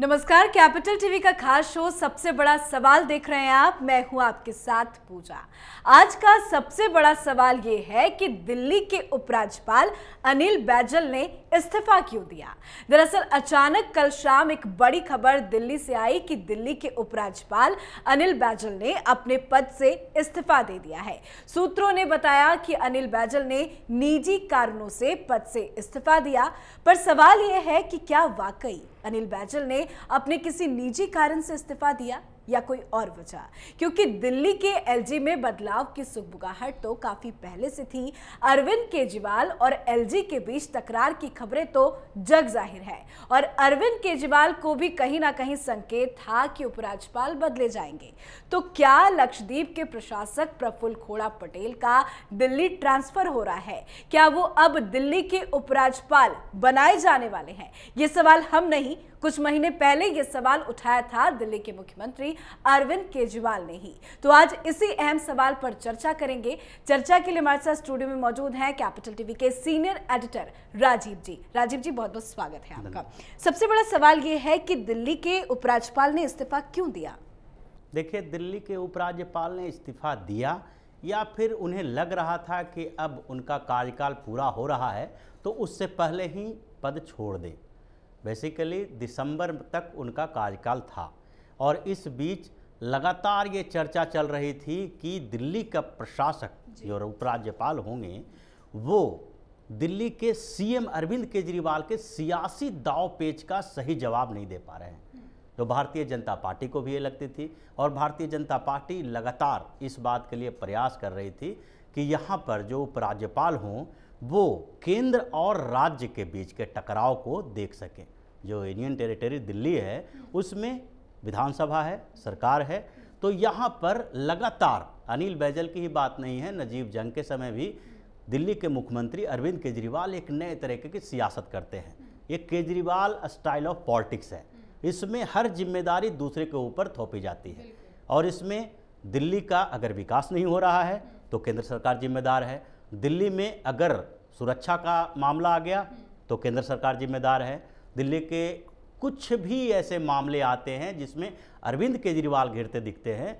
नमस्कार capital TV का खास शो सबसे बड़ा सवाल देख रहे हैं आप मैं हूं आपके साथ पूजा आज का सबसे बड़ा सवाल ये है कि दिल्ली के उपराज्यपाल अनिल बैजल ने इस्तीफा क्यों दिया दरअसल अचानक कल शाम एक बड़ी खबर दिल्ली से आई कि दिल्ली के उपराज्यपाल अनिल बैजल ने अपने पद से इस्तीफा दे दिया है सूत्रों ने बताया कि अनिल बैजल ने निजी कारणों से पद से इस्तीफा दिया पर सवाल यह है कि क्या वाकई अनिल बैजल ने अपने किसी निजी कारण से इस्तीफा दिया या कोई और वजह क्योंकि दिल्ली के एलजी में बदलाव की सुखबुगाहट तो काफी पहले से थी अरविंद केजरीवाल और एलजी के बीच तकरार की खबरें तो जग जाहिर है और अरविंद केजरीवाल को भी कहीं ना कहीं संकेत था कि उपराज्यपाल बदले जाएंगे तो क्या लक्षद्वीप के प्रशासक प्रफुल्ल खोड़ा पटेल का दिल्ली ट्रांसफर हो रहा है क्या वो अब दिल्ली के उपराज्यपाल बनाए जाने वाले हैं ये सवाल हम नहीं कुछ महीने पहले यह सवाल उठाया था दिल्ली के मुख्यमंत्री अरविंद केजरीवाल ने ही तो आज इसी अहम सवाल पर चर्चा करेंगे चर्चा के लिए हमारे साथ स्टूडियो में मौजूद हैं कैपिटल टीवी के सीनियर एडिटर राजीव जी राजीव जी बहुत बहुत स्वागत है आपका सबसे बड़ा सवाल यह है कि दिल्ली के उपराज्यपाल ने इस्तीफा क्यों दिया देखिये दिल्ली के उपराज्यपाल ने इस्तीफा दिया या फिर उन्हें लग रहा था कि अब उनका कार्यकाल पूरा हो रहा है तो उससे पहले ही पद छोड़ दें बेसिकली दिसंबर तक उनका कार्यकाल था और इस बीच लगातार ये चर्चा चल रही थी कि दिल्ली का प्रशासक जो उपराज्यपाल होंगे वो दिल्ली के सीएम अरविंद केजरीवाल के सियासी दाव पेच का सही जवाब नहीं दे पा रहे हैं हम्म। तो भारतीय जनता पार्टी को भी ये लगती थी और भारतीय जनता पार्टी लगातार इस बात के लिए प्रयास कर रही थी कि यहाँ पर जो उपराज्यपाल हों वो केंद्र और राज्य के बीच के टकराव को देख सकें जो यूनियन टेरिटरी दिल्ली है हम्म। उसमें विधानसभा है सरकार है तो यहाँ पर लगातार अनिल बैजल की ही बात नहीं है नजीब जंग के समय भी दिल्ली के मुख्यमंत्री अरविंद केजरीवाल एक नए तरीके की सियासत करते हैं ये केजरीवाल स्टाइल ऑफ पॉलिटिक्स है इसमें हर जिम्मेदारी दूसरे के ऊपर थोपी जाती है और इसमें दिल्ली का अगर विकास नहीं हो रहा है तो केंद्र सरकार जिम्मेदार है दिल्ली में अगर सुरक्षा का मामला आ गया तो केंद्र सरकार जिम्मेदार है दिल्ली के कुछ भी ऐसे मामले आते हैं जिसमें अरविंद केजरीवाल घिरते दिखते हैं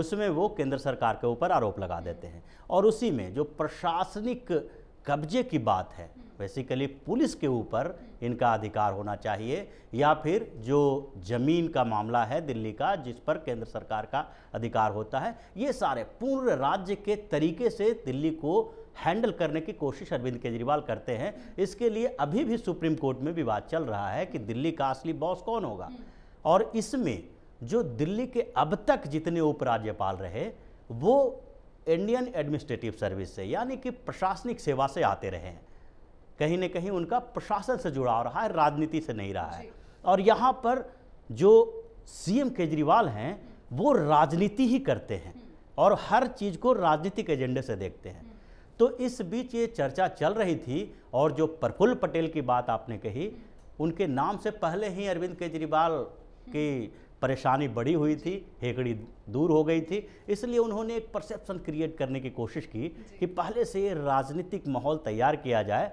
उसमें वो केंद्र सरकार के ऊपर आरोप लगा देते हैं और उसी में जो प्रशासनिक कब्जे की बात है बेसिकली पुलिस के ऊपर इनका अधिकार होना चाहिए या फिर जो जमीन का मामला है दिल्ली का जिस पर केंद्र सरकार का अधिकार होता है ये सारे पूर्ण राज्य के तरीके से दिल्ली को हैंडल करने की कोशिश अरविंद केजरीवाल करते हैं इसके लिए अभी भी सुप्रीम कोर्ट में विवाद चल रहा है कि दिल्ली का असली बॉस कौन होगा और इसमें जो दिल्ली के अब तक जितने उपराज्यपाल रहे वो इंडियन एडमिनिस्ट्रेटिव सर्विस से यानी कि प्रशासनिक सेवा से आते रहे हैं कहीं ना कहीं उनका प्रशासन से जुड़ा रहा है राजनीति से नहीं रहा है और यहाँ पर जो सीएम केजरीवाल हैं वो राजनीति ही करते हैं हम्म। और हर चीज़ को राजनीतिक एजेंडे से देखते हैं हम्म। तो इस बीच ये चर्चा चल रही थी और जो प्रफुल्ल पटेल की बात आपने कही उनके नाम से पहले ही अरविंद केजरीवाल की परेशानी बड़ी हुई थी हेकड़ी दूर हो गई थी इसलिए उन्होंने एक परसेप्शन क्रिएट करने की कोशिश की कि पहले से ये राजनीतिक माहौल तैयार किया जाए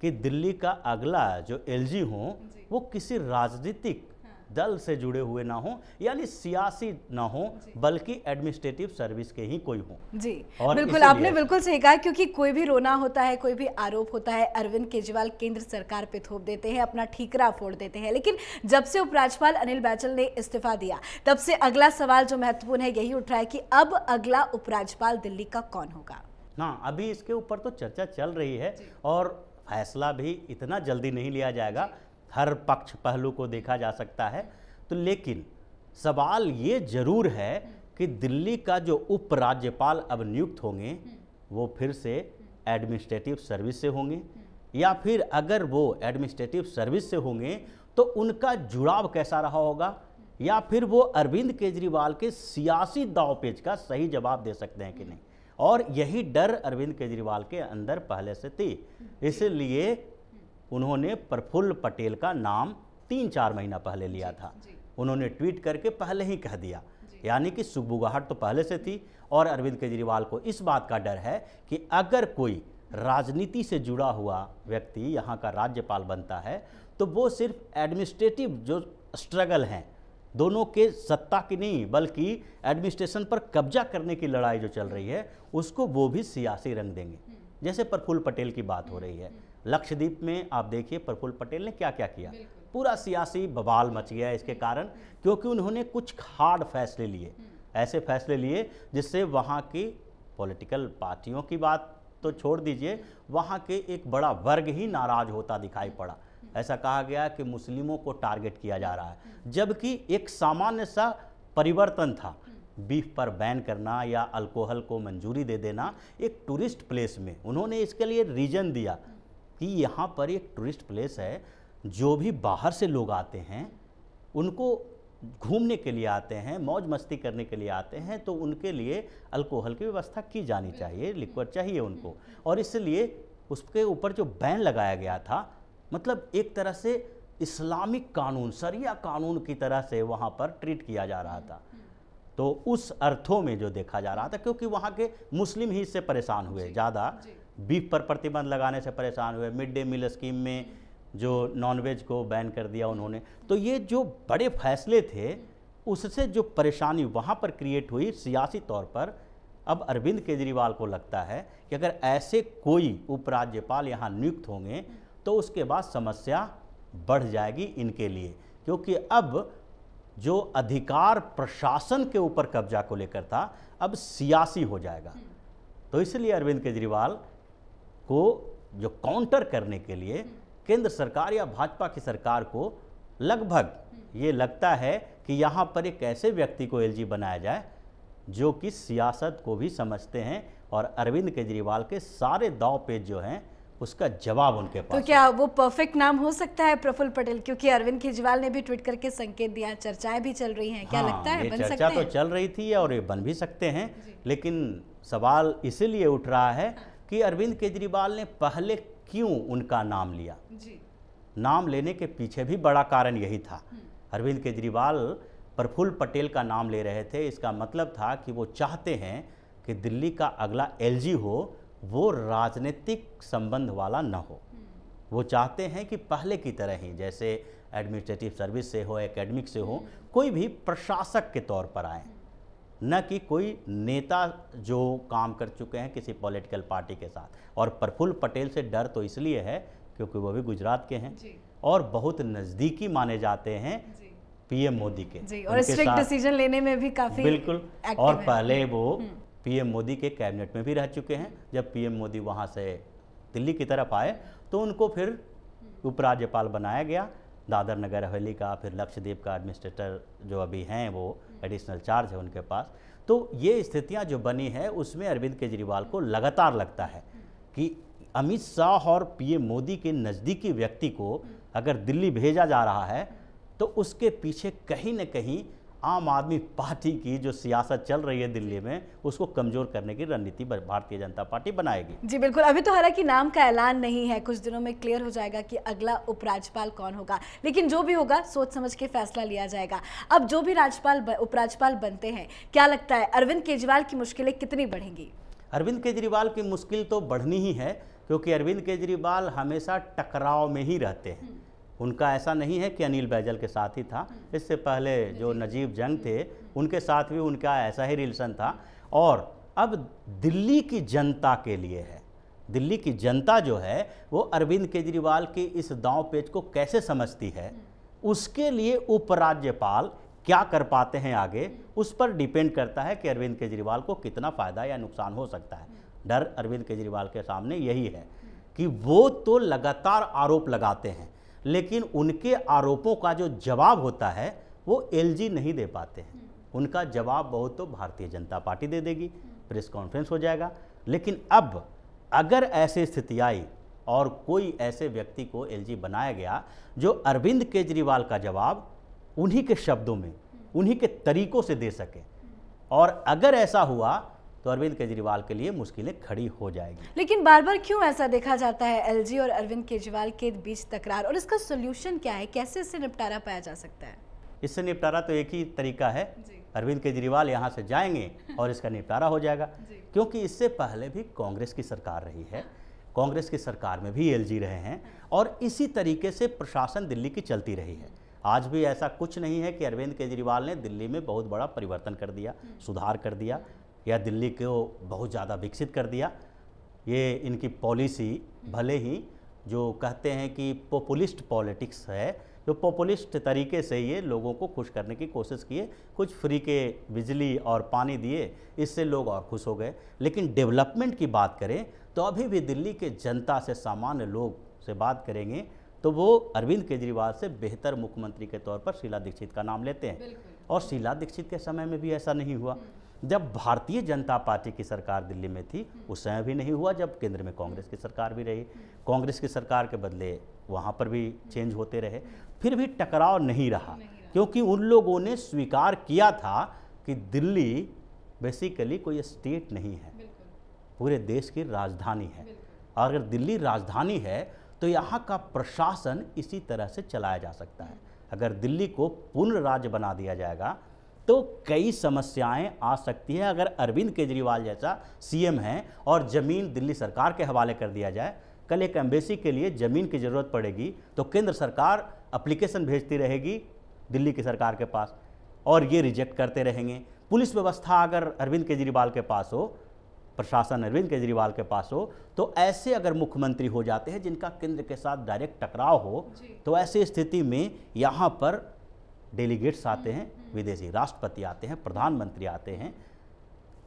कि दिल्ली का अगला जो एलजी हो वो किसी राजनीतिक दल से जुड़े हुए ना हो यानी सियासी ना हो बल्कि एडमिनिस्ट्रेटिव सर्विस के ही कोई हो जी और बिल्कुल आपने बिल्कुल सही कहा क्योंकि कोई भी रोना होता है कोई भी आरोप होता है अरविंद केजरीवाल केंद्र सरकार पे थोप देते हैं अपना ठीकरा फोड़ देते हैं लेकिन जब से उपराज्यपाल अनिल बैजल ने इस्तीफा दिया तब से अगला सवाल जो महत्वपूर्ण है यही उठ रहा है कि अब अगला उपराज्यपाल दिल्ली का कौन होगा ना अभी इसके ऊपर तो चर्चा चल रही है और फैसला भी इतना जल्दी नहीं लिया जाएगा हर पक्ष पहलू को देखा जा सकता है तो लेकिन सवाल ये जरूर है कि दिल्ली का जो उपराज्यपाल अब नियुक्त होंगे वो फिर से एडमिनिस्ट्रेटिव सर्विस से होंगे या फिर अगर वो एडमिनिस्ट्रेटिव सर्विस से होंगे तो उनका जुड़ाव कैसा रहा होगा या फिर वो अरविंद केजरीवाल के सियासी दाव पेज का सही जवाब दे सकते हैं कि नहीं और यही डर अरविंद केजरीवाल के अंदर पहले से थी इसलिए उन्होंने प्रफुल्ल पटेल का नाम तीन चार महीना पहले लिया था उन्होंने ट्वीट करके पहले ही कह दिया यानी कि सुगबुगाहट तो पहले से थी और अरविंद केजरीवाल को इस बात का डर है कि अगर कोई राजनीति से जुड़ा हुआ व्यक्ति यहाँ का राज्यपाल बनता है तो वो सिर्फ एडमिनिस्ट्रेटिव जो स्ट्रगल हैं दोनों के सत्ता की नहीं बल्कि एडमिनिस्ट्रेशन पर कब्जा करने की लड़ाई जो चल रही है उसको वो भी सियासी रंग देंगे हम्म। जैसे प्रफुल्ल पटेल की बात हो हम्म, रही है हम्म। लक्षद्वीप में आप देखिए प्रफुल्ल पटेल ने क्या क्या किया पूरा सियासी बवाल मच गया इसके कारण क्योंकि उन्होंने कुछ हार्ड फैसले लिए हम्म। ऐसे फैसले लिए जिससे वहाँ की पॉलिटिकल पार्टियों की बात तो छोड़ दीजिए वहाँ के एक बड़ा वर्ग ही नाराज होता दिखाई हम्म। पड़ा ऐसा कहा गया कि मुस्लिमों को टारगेट किया जा रहा है हम्म। जबकि एक सामान्य सा परिवर्तन था बीफ पर बैन करना या अल्कोहल को मंजूरी दे देना एक टूरिस्ट प्लेस में उन्होंने इसके लिए रीजन दिया कि यहाँ पर एक टूरिस्ट प्लेस है जो भी बाहर से लोग आते हैं उनको घूमने के लिए आते हैं मौज मस्ती करने के लिए आते हैं तो उनके लिए अल्कोहल की व्यवस्था की जानी चाहिए लिक्वर हम्म। चाहिए उनको हम्म। और इसलिए उसके ऊपर जो बैन लगाया गया था मतलब एक तरह से इस्लामिक कानून सरिया कानून की तरह से वहाँ पर ट्रीट किया जा रहा था हम्म। तो उस अर्थों में जो देखा जा रहा था क्योंकि वहाँ के मुस्लिम ही इससे परेशान हुए ज़्यादा बीफ पर प्रतिबंध लगाने से परेशान हुए मिड डे मील स्कीम में जो नॉनवेज को बैन कर दिया उन्होंने तो ये जो बड़े फैसले थे उससे जो परेशानी वहाँ पर क्रिएट हुई सियासी तौर पर अब अरविंद केजरीवाल को लगता है कि अगर ऐसे कोई उपराज्यपाल यहाँ नियुक्त होंगे तो उसके बाद समस्या बढ़ जाएगी इनके लिए क्योंकि अब जो अधिकार प्रशासन के ऊपर कब्जा को लेकर था अब सियासी हो जाएगा तो इसलिए अरविंद केजरीवाल को जो काउंटर करने के लिए केंद्र सरकार या भाजपा की सरकार को लगभग ये लगता है कि यहाँ पर एक ऐसे व्यक्ति को एलजी बनाया जाए जो कि सियासत को भी समझते हैं और अरविंद केजरीवाल के सारे दाव पेज जो हैं उसका जवाब उनके तो पास तो क्या वो परफेक्ट नाम हो सकता है प्रफुल्ल पटेल क्योंकि अरविंद केजरीवाल ने भी ट्वीट करके संकेत दिया चर्चाएं भी चल रही हैं क्या हाँ, लगता है बन चर्चा सकते तो चल रही थी और ये बन भी सकते हैं लेकिन सवाल इसीलिए उठ रहा है हाँ। कि अरविंद केजरीवाल ने पहले क्यों उनका नाम लिया जी। नाम लेने के पीछे भी बड़ा कारण यही था हम्म। अरविंद केजरीवाल प्रफुल्ल पटेल का नाम ले रहे थे इसका मतलब था कि वो चाहते हैं कि दिल्ली का अगला एलजी हो वो राजनीतिक संबंध वाला न हो हम्म। वो चाहते हैं कि पहले की तरह ही जैसे एडमिनिस्ट्रेटिव सर्विस से हो एकेडमिक से हो हम्म। कोई भी प्रशासक के तौर पर आए न कि कोई नेता जो काम कर चुके हैं किसी पॉलिटिकल पार्टी के साथ और प्रफुल्ल पटेल से डर तो इसलिए है क्योंकि वो भी गुजरात के हैं और बहुत नज़दीकी माने जाते हैं पीएम मोदी के जी, और स्ट्रिक्ट डिसीजन लेने में भी काफ़ी बिल्कुल और पहले हम्म। वो पीएम मोदी के कैबिनेट में भी रह चुके हैं जब पीएम मोदी वहाँ से दिल्ली की तरफ आए तो उनको फिर हम्म। उपराज्यपाल बनाया गया दादर नगर हवेली का फिर लक्षद्वीप का एडमिनिस्ट्रेटर जो अभी हैं वो एडिशनल चार्ज है उनके पास तो ये स्थितियाँ जो बनी है उसमें अरविंद केजरीवाल को लगातार लगता है कि अमित शाह और पीएम मोदी के नज़दीकी व्यक्ति को अगर दिल्ली भेजा जा रहा है तो उसके पीछे कहीं ना कहीं आम आदमी पार्टी की जो सियासत चल रही है दिल्ली में उसको कमजोर करने की रणनीति भारतीय जनता पार्टी बनाएगी जी बिल्कुल अभी तो हालांकि नाम का ऐलान नहीं है कुछ दिनों में क्लियर हो जाएगा कि अगला उपराज्यपाल कौन होगा लेकिन जो भी होगा सोच समझ के फैसला लिया जाएगा अब जो भी राज्यपाल उपराज्यपाल बनते हैं क्या लगता है अरविंद केजरीवाल की मुश्किलें कितनी बढ़ेंगी अरविंद केजरीवाल की मुश्किल तो बढ़नी ही है क्योंकि अरविंद केजरीवाल हमेशा टकराव में ही रहते हैं हम्म। उनका ऐसा नहीं है कि अनिल बैजल के साथ ही था इससे पहले जो नजीब जंग थे उनके साथ भी उनका ऐसा ही रिलेशन था और अब दिल्ली की जनता के लिए है दिल्ली की जनता जो है वो अरविंद केजरीवाल के इस दाव पेज को कैसे समझती है उसके लिए उपराज्यपाल क्या कर पाते हैं आगे उस पर डिपेंड करता है कि अरविंद केजरीवाल को कितना फ़ायदा या नुकसान हो सकता है डर अरविंद केजरीवाल के सामने यही है कि वो तो लगातार आरोप लगाते हैं लेकिन उनके आरोपों का जो जवाब होता है वो एलजी नहीं दे पाते हैं हम्म। उनका जवाब बहुत तो भारतीय जनता पार्टी दे देगी हम्म। प्रेस कॉन्फ्रेंस हो जाएगा लेकिन अब अगर ऐसी स्थिति आई और कोई ऐसे व्यक्ति को एलजी बनाया गया जो अरविंद केजरीवाल का जवाब उन्हीं के शब्दों में हम्म। उन्हीं के तरीकों से दे सके और अगर ऐसा हुआ तो अरविंद केजरीवाल के लिए मुश्किलें खड़ी हो जाएगी लेकिन बार बार क्यों ऐसा देखा जाता है एलजी और अरविंद केजरीवाल के बीच तकरार और इसका सोल्यूशन क्या है कैसे इससे निपटारा पाया जा सकता है इससे निपटारा तो एक ही तरीका है अरविंद केजरीवाल यहाँ से जाएंगे और इसका निपटारा हो जाएगा क्योंकि इससे पहले भी कांग्रेस की सरकार रही है कांग्रेस की सरकार में भी एलजी रहे हैं और इसी तरीके से प्रशासन दिल्ली की चलती रही है आज भी ऐसा कुछ नहीं है कि अरविंद केजरीवाल ने दिल्ली में बहुत बड़ा परिवर्तन कर दिया सुधार कर दिया या दिल्ली को बहुत ज़्यादा विकसित कर दिया ये इनकी पॉलिसी भले ही जो कहते हैं कि पॉपुलिस्ट पॉलिटिक्स है जो पॉपुलिस्ट तरीके से ये लोगों को खुश करने की कोशिश किए कुछ फ्री के बिजली और पानी दिए इससे लोग और खुश हो गए लेकिन डेवलपमेंट की बात करें तो अभी भी दिल्ली के जनता से सामान्य लोग से बात करेंगे तो वो अरविंद केजरीवाल से बेहतर मुख्यमंत्री के तौर पर शीला दीक्षित का नाम लेते हैं और शीला दीक्षित के समय में भी ऐसा नहीं हुआ हम्म। जब भारतीय जनता पार्टी की सरकार दिल्ली में थी उस समय भी नहीं हुआ जब केंद्र में कांग्रेस की सरकार भी रही कांग्रेस की सरकार के बदले वहाँ पर भी चेंज होते रहे फिर भी टकराव नहीं रहा क्योंकि उन लोगों ने स्वीकार किया था कि दिल्ली बेसिकली कोई स्टेट नहीं है पूरे देश की राजधानी है और अगर दिल्ली राजधानी है तो यहाँ का प्रशासन इसी तरह से चलाया जा सकता है हम्म। अगर दिल्ली को पूर्ण राज्य बना दिया जाएगा तो कई समस्याएं आ सकती है अगर अरविंद केजरीवाल जैसा सीएम है और ज़मीन दिल्ली सरकार के हवाले कर दिया जाए कल एक एम्बेसी के लिए ज़मीन की ज़रूरत पड़ेगी तो केंद्र सरकार अप्लीकेशन भेजती रहेगी दिल्ली की सरकार के पास और ये रिजेक्ट करते रहेंगे पुलिस व्यवस्था अगर अरविंद केजरीवाल के पास हो प्रशासन अरविंद केजरीवाल के पास हो तो ऐसे अगर मुख्यमंत्री हो जाते हैं जिनका केंद्र के साथ डायरेक्ट टकराव हो तो ऐसी स्थिति में यहाँ पर डेलीगेट्स आते हैं हम्म, हम्म। विदेशी राष्ट्रपति आते हैं प्रधानमंत्री आते हैं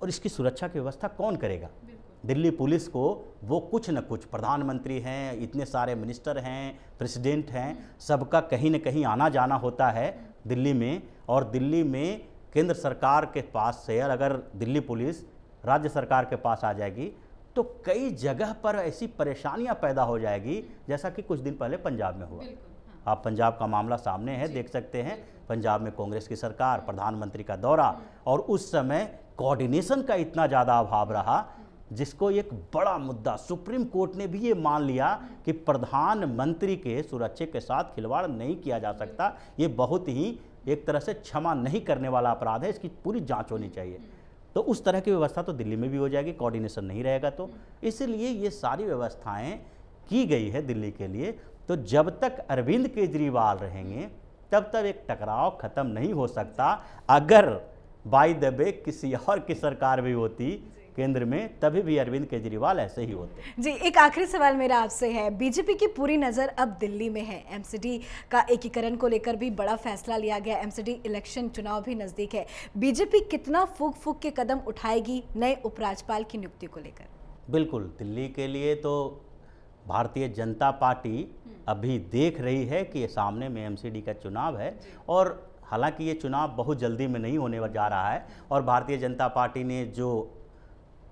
और इसकी सुरक्षा की व्यवस्था कौन करेगा दिल्ली पुलिस को वो कुछ न कुछ प्रधानमंत्री हैं इतने सारे मिनिस्टर हैं प्रेसिडेंट हैं हम्म। सबका कहीं न कहीं आना जाना होता है दिल्ली में और दिल्ली में केंद्र सरकार के पास से अगर दिल्ली पुलिस राज्य सरकार के पास आ जाएगी तो कई जगह पर ऐसी परेशानियां पैदा हो जाएगी जैसा कि कुछ दिन पहले पंजाब में हुआ आप पंजाब का मामला सामने है देख सकते हैं पंजाब में कांग्रेस की सरकार प्रधानमंत्री का दौरा और उस समय कोऑर्डिनेशन का इतना ज़्यादा अभाव रहा जिसको एक बड़ा मुद्दा सुप्रीम कोर्ट ने भी ये मान लिया कि प्रधानमंत्री के सुरक्षे के साथ खिलवाड़ नहीं किया जा सकता ये बहुत ही एक तरह से क्षमा नहीं करने वाला अपराध है इसकी पूरी जांच होनी चाहिए तो उस तरह की व्यवस्था तो दिल्ली में भी हो जाएगी कोऑर्डिनेशन नहीं रहेगा तो इसलिए ये सारी व्यवस्थाएं की गई है दिल्ली के लिए तो जब तक अरविंद केजरीवाल रहेंगे तब तक एक टकराव खत्म नहीं हो सकता अगर बाई दबे किसी और की सरकार भी होती केंद्र में तभी भी अरविंद केजरीवाल ऐसे ही होते जी एक आखिरी सवाल मेरा आपसे है बीजेपी की पूरी नज़र अब दिल्ली में है एमसीडी का एकीकरण को लेकर भी बड़ा फैसला लिया गया एमसीडी इलेक्शन चुनाव भी नज़दीक है बीजेपी कितना फूक फूक के कदम उठाएगी नए उपराज्यपाल की नियुक्ति को लेकर बिल्कुल दिल्ली के लिए तो भारतीय जनता पार्टी अभी देख रही है कि सामने में एमसीडी का चुनाव है और हालांकि ये चुनाव बहुत जल्दी में नहीं होने जा रहा है और भारतीय जनता पार्टी ने जो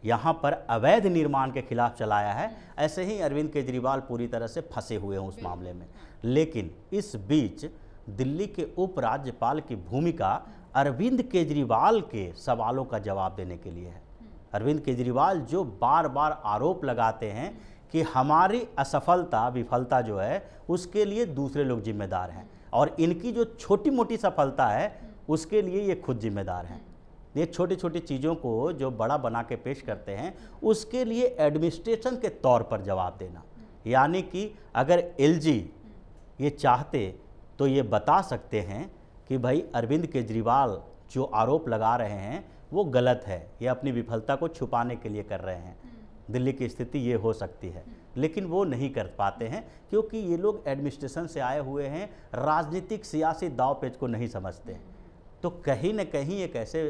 यहाँ पर अवैध निर्माण के खिलाफ चलाया है ऐसे ही अरविंद केजरीवाल पूरी तरह से फंसे हुए हैं उस मामले में लेकिन इस बीच दिल्ली के उपराज्यपाल की भूमिका अरविंद केजरीवाल के सवालों का जवाब देने के लिए है हम्म। अरविंद केजरीवाल जो बार बार आरोप लगाते हैं कि हमारी असफलता विफलता जो है उसके लिए दूसरे लोग जिम्मेदार हैं और इनकी जो छोटी मोटी सफलता है उसके लिए ये खुद जिम्मेदार हैं ये छोटी छोटी चीज़ों को जो बड़ा बना के पेश करते हैं उसके लिए एडमिनिस्ट्रेशन के तौर पर जवाब देना यानी कि अगर एल ये चाहते तो ये बता सकते हैं कि भाई अरविंद केजरीवाल जो आरोप लगा रहे हैं वो गलत है ये अपनी विफलता को छुपाने के लिए कर रहे हैं दिल्ली की स्थिति ये हो सकती है लेकिन वो नहीं कर पाते हैं क्योंकि ये लोग एडमिनिस्ट्रेशन से आए हुए हैं राजनीतिक सियासी दाव पेच को नहीं समझते तो कहीं ना कहीं एक ऐसे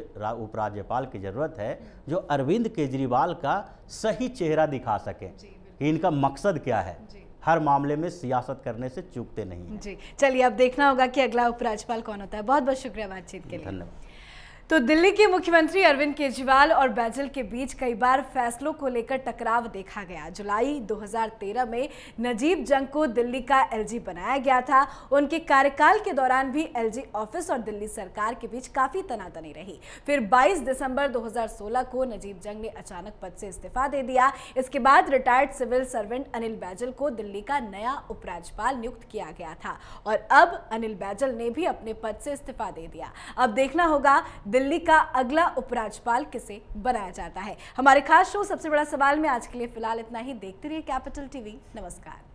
उपराज्यपाल की ज़रूरत है जो अरविंद केजरीवाल का सही चेहरा दिखा सकें कि इनका मकसद क्या है हर मामले में सियासत करने से चूकते नहीं जी चलिए अब देखना होगा कि अगला उपराज्यपाल कौन होता है बहुत बहुत शुक्रिया बातचीत के लिए धन्यवाद तो दिल्ली के मुख्यमंत्री अरविंद केजरीवाल और बैजल के बीच कई बार फैसलों को लेकर टकराव देखा गया जुलाई 2013 में नजीब जंग को दिल्ली का एलजी बनाया गया था उनके कार्यकाल के दौरान भी एलजी ऑफिस और दिल्ली सरकार के बीच काफी तनातनी रही फिर 22 दिसंबर 2016 को नजीब जंग ने अचानक पद से इस्तीफा दे दिया इसके बाद retired civil servant Anil Baijal को दिल्ली का नया उपराज्यपाल नियुक्त किया गया था और अब अनिल बैजल ने भी अपने पद से इस्तीफा दे दिया अब देखना होगा दिल्ली का अगला उपराज्यपाल किसे बनाया जाता है हमारे खास शो सबसे बड़ा सवाल में आज के लिए फिलहाल इतना ही देखते रहिए कैपिटल टीवी नमस्कार